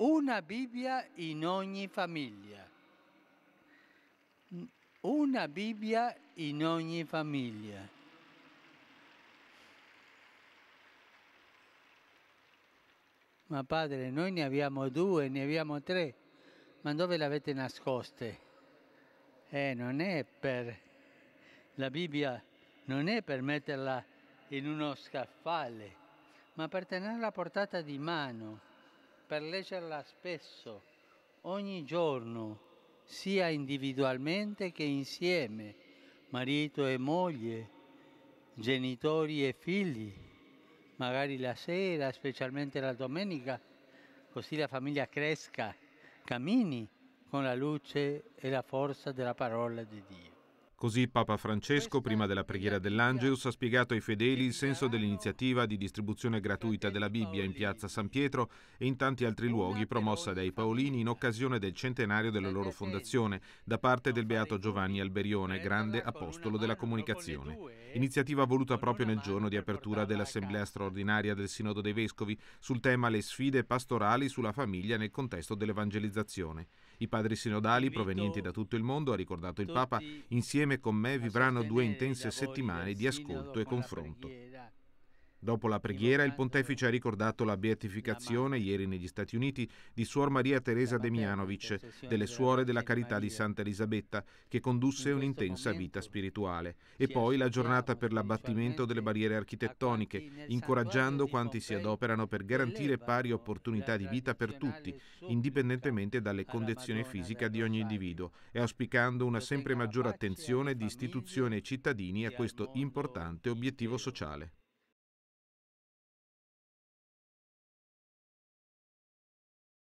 Una Bibbia in ogni famiglia. Una Bibbia in ogni famiglia. Ma padre, noi ne abbiamo due, ne abbiamo tre, ma dove le avete nascoste? Eh, non è per... La Bibbia non è per metterla in uno scaffale, ma per tenerla a portata di mano per leggerla spesso, ogni giorno, sia individualmente che insieme, marito e moglie, genitori e figli, magari la sera, specialmente la domenica, così la famiglia cresca, cammini con la luce e la forza della parola di Dio. Così Papa Francesco, prima della preghiera dell'Angelus, ha spiegato ai fedeli il senso dell'iniziativa di distribuzione gratuita della Bibbia in piazza San Pietro e in tanti altri luoghi promossa dai Paolini in occasione del centenario della loro fondazione da parte del Beato Giovanni Alberione, grande apostolo della comunicazione. Iniziativa voluta proprio nel giorno di apertura dell'Assemblea straordinaria del Sinodo dei Vescovi sul tema Le sfide pastorali sulla famiglia nel contesto dell'evangelizzazione. I padri sinodali provenienti da tutto il mondo, ha ricordato il Papa, insieme insieme con me vivranno due intense settimane di ascolto e confronto. Dopo la preghiera il pontefice ha ricordato la beatificazione ieri negli Stati Uniti di Suor Maria Teresa Demianovic, delle suore della carità di Santa Elisabetta, che condusse un'intensa vita spirituale, e poi la giornata per l'abbattimento delle barriere architettoniche, incoraggiando quanti si adoperano per garantire pari opportunità di vita per tutti, indipendentemente dalle condizioni fisiche di ogni individuo, e auspicando una sempre maggiore attenzione di istituzioni e cittadini a questo importante obiettivo sociale.